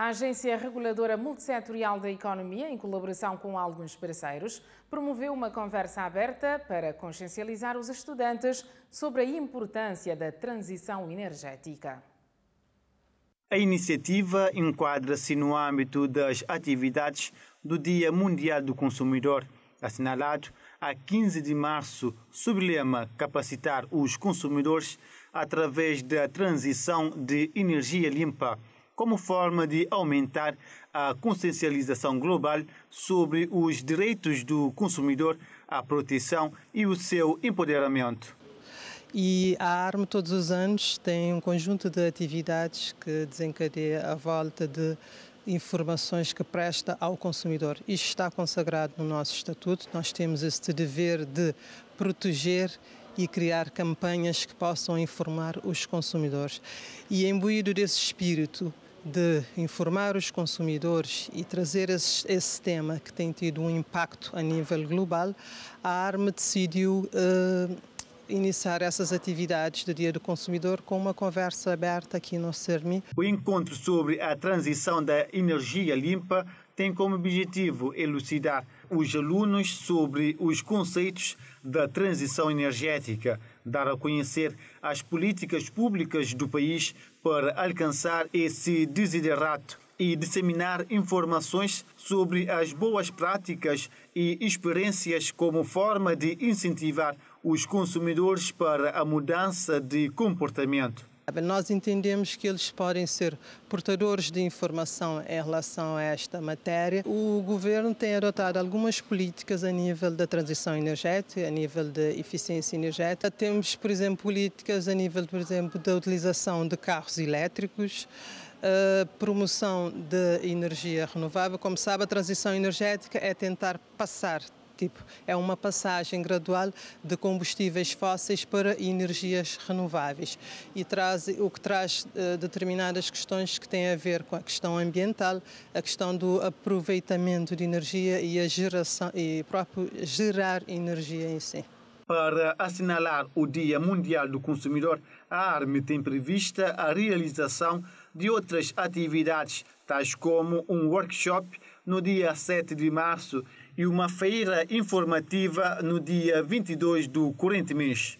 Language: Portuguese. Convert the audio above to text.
A Agência Reguladora Multissetorial da Economia, em colaboração com alguns parceiros, promoveu uma conversa aberta para consciencializar os estudantes sobre a importância da transição energética. A iniciativa enquadra-se no âmbito das atividades do Dia Mundial do Consumidor, assinalado a 15 de março, sob o lema Capacitar os consumidores através da transição de energia limpa como forma de aumentar a consciencialização global sobre os direitos do consumidor, a proteção e o seu empoderamento. E a ARM todos os anos tem um conjunto de atividades que desencadeia a volta de informações que presta ao consumidor. Isto está consagrado no nosso estatuto. Nós temos este dever de proteger e criar campanhas que possam informar os consumidores. E imbuído desse espírito, de informar os consumidores e trazer esse, esse, tema que tem tido um impacto a nível global, a ARME decidiu uh, iniciar essas atividades do Dia do Consumidor com uma conversa aberta aqui no CERMI. O encontro sobre a transição da energia limpa tem como objetivo elucidar os alunos sobre os conceitos da transição energética, dar a conhecer as políticas públicas do país para alcançar esse desiderato e disseminar informações sobre as boas práticas e experiências como forma de incentivar os consumidores para a mudança de comportamento. Ah, nós entendemos que eles podem ser portadores de informação em relação a esta matéria. O governo tem adotado algumas políticas a nível da transição energética, a nível da eficiência energética. Temos, por exemplo, políticas a nível, por exemplo, da utilização de carros elétricos. A ah, promoção de energia renovável. Como sabe, a transição energética é tentar passar tipo. É uma passagem gradual de combustíveis fósseis para energias renováveis e traz, o que traz uh, determinadas questões que têm a ver com a questão ambiental, a questão do aproveitamento de energia e a geração e próprio gerar energia em si. Para assinalar o Dia Mundial do Consumidor, a ARME tem prevista a realização de outras atividades, tais como um workshop no dia 7 de março e uma feira informativa no dia 22 do corrente mês.